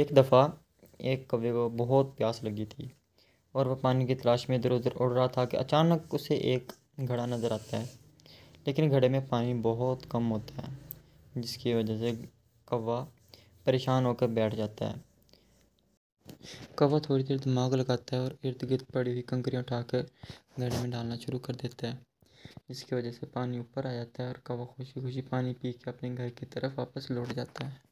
एक दफ़ा एक कौवे को बहुत प्यास लगी थी और वह पानी की तलाश में इधर उधर उड़ रहा था कि अचानक उसे एक घड़ा नज़र आता है लेकिन घड़े में पानी बहुत कम होता है जिसकी वजह से कौवा परेशान होकर बैठ जाता है कौवा थोड़ी देर दिमाग लगाता है और इर्द गिर्द पड़ी हुई कंकरियाँ उठाकर घड़े में डालना शुरू कर देता है जिसकी वजह से पानी ऊपर आ जाता है और कौवा खुशी खुशी पानी पी के अपने घर की तरफ वापस लौट जाता है